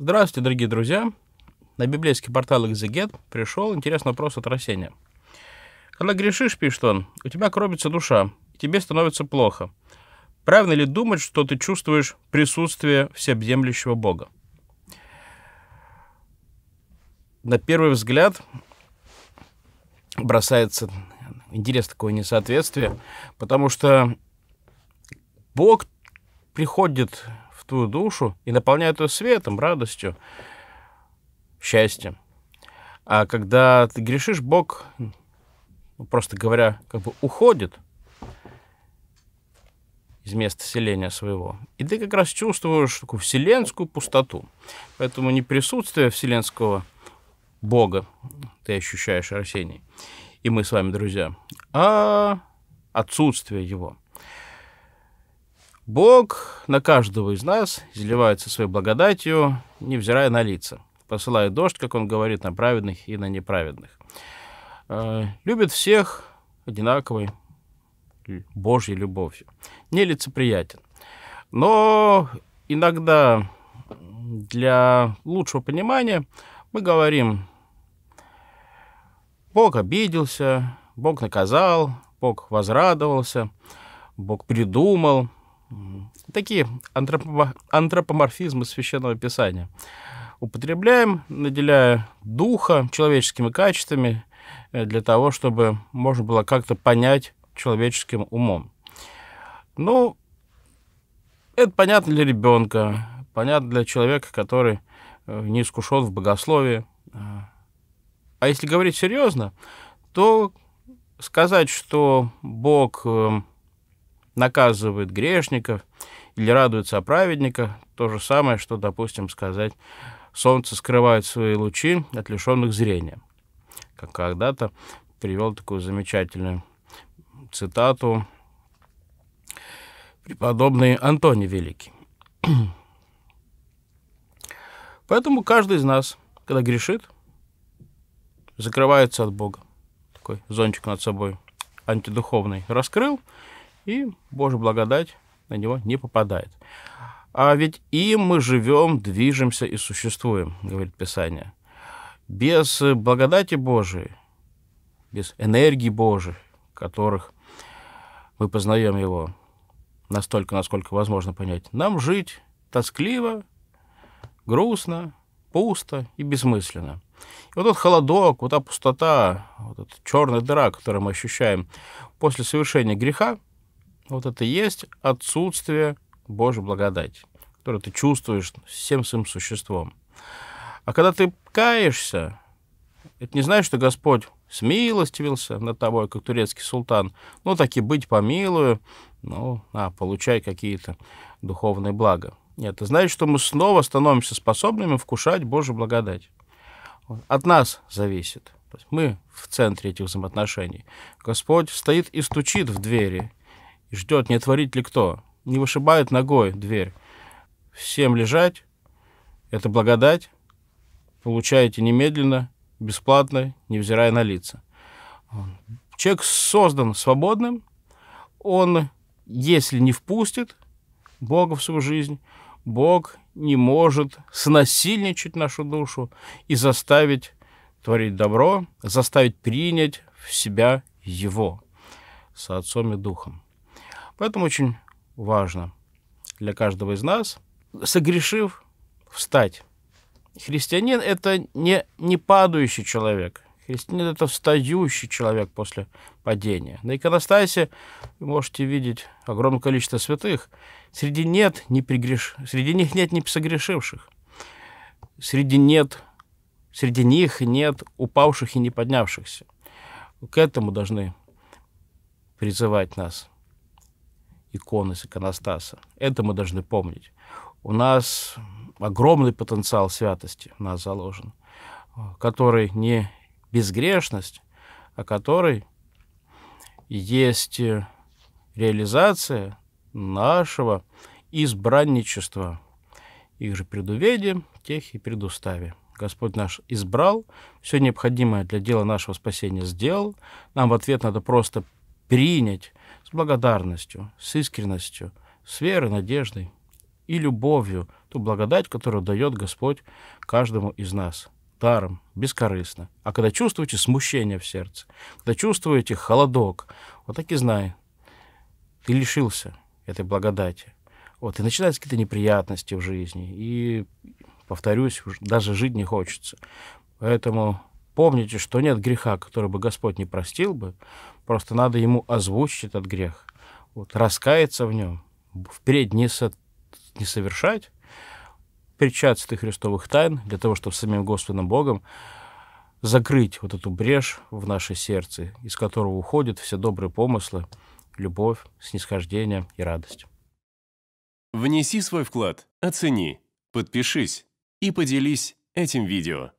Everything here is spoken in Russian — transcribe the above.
Здравствуйте, дорогие друзья! На библейский портал «Экзегет» пришел интересный вопрос от Росения. «Когда грешишь, — пишет он, — у тебя кробится душа, и тебе становится плохо. Правильно ли думать, что ты чувствуешь присутствие всеобъемлющего Бога?» На первый взгляд бросается интерес такое несоответствие, потому что Бог приходит твою душу и наполняют ее светом, радостью, счастьем. А когда ты грешишь, Бог, ну, просто говоря, как бы уходит из места селения своего. И ты как раз чувствуешь такую вселенскую пустоту. Поэтому не присутствие вселенского Бога ты ощущаешь, Арсений, и мы с вами, друзья, а отсутствие его – Бог на каждого из нас изливается своей благодатью, невзирая на лица, посылая дождь, как он говорит, на праведных и на неправедных. Э, любит всех одинаковой Божьей любовью. Нелицеприятен. Но иногда для лучшего понимания мы говорим, Бог обиделся, Бог наказал, Бог возрадовался, Бог придумал – Такие антропоморфизмы священного писания. Употребляем, наделяя духа человеческими качествами э, для того, чтобы можно было как-то понять человеческим умом. Ну, это понятно для ребенка, понятно для человека, который э, не искушен в богословии. А если говорить серьезно, то сказать, что Бог эм, наказывает грешников или радуется о праведниках, то же самое, что, допустим, сказать, солнце скрывает свои лучи от лишенных зрения. Как когда-то привел такую замечательную цитату преподобный Антоний Великий. Поэтому каждый из нас, когда грешит, закрывается от Бога. Такой зонтик над собой антидуховный раскрыл – и Божья благодать на него не попадает. А ведь им мы живем, движемся и существуем, говорит Писание. Без благодати Божией, без энергии Божией, которых мы познаем Его настолько, насколько возможно понять, нам жить тоскливо, грустно, пусто и бессмысленно. И вот этот холодок, вот эта пустота, вот эта черная дыра, которую мы ощущаем после совершения греха, вот это и есть отсутствие Божьей благодати, которую ты чувствуешь всем своим существом. А когда ты каешься, это не значит, что Господь смилостивился над тобой, как турецкий султан. Ну, таки быть помилую, ну, а, получай какие-то духовные блага. Нет, это значит, что мы снова становимся способными вкушать Божью благодать. От нас зависит. мы в центре этих взаимоотношений. Господь стоит и стучит в двери – и ждет, не отворит ли кто, не вышибает ногой дверь. Всем лежать, это благодать, получаете немедленно, бесплатно, невзирая на лица. Человек создан свободным, он, если не впустит Бога в свою жизнь, Бог не может снасильничать нашу душу и заставить творить добро, заставить принять в себя Его со Отцом и Духом. Поэтому очень важно для каждого из нас, согрешив, встать. Христианин — это не, не падающий человек. Христианин — это встающий человек после падения. На иконостасе вы можете видеть огромное количество святых. Среди, нет не пригреш... среди них нет не согрешивших. Среди, нет... среди них нет упавших и не поднявшихся. К этому должны призывать нас – икон из иконостаса. Это мы должны помнить. У нас огромный потенциал святости у нас заложен, который не безгрешность, а который есть э, реализация нашего избранничества. Их же предуведи, тех и предустави. Господь наш избрал, все необходимое для дела нашего спасения сделал. Нам в ответ надо просто принять с благодарностью, с искренностью, с верой, надеждой и любовью ту благодать, которую дает Господь каждому из нас даром, бескорыстно. А когда чувствуете смущение в сердце, когда чувствуете холодок, вот так и знай, ты лишился этой благодати. Вот, и начинаются какие-то неприятности в жизни. И, повторюсь, даже жить не хочется. Поэтому Помните, что нет греха, который бы Господь не простил бы, просто надо ему озвучить этот грех, вот, раскаяться в нем, впредь не, со, не совершать, перчаться христовых тайн, для того, чтобы самим Господом Богом закрыть вот эту брешь в наше сердце, из которого уходят все добрые помыслы, любовь, снисхождение и радость. Внеси свой вклад, оцени, подпишись и поделись этим видео.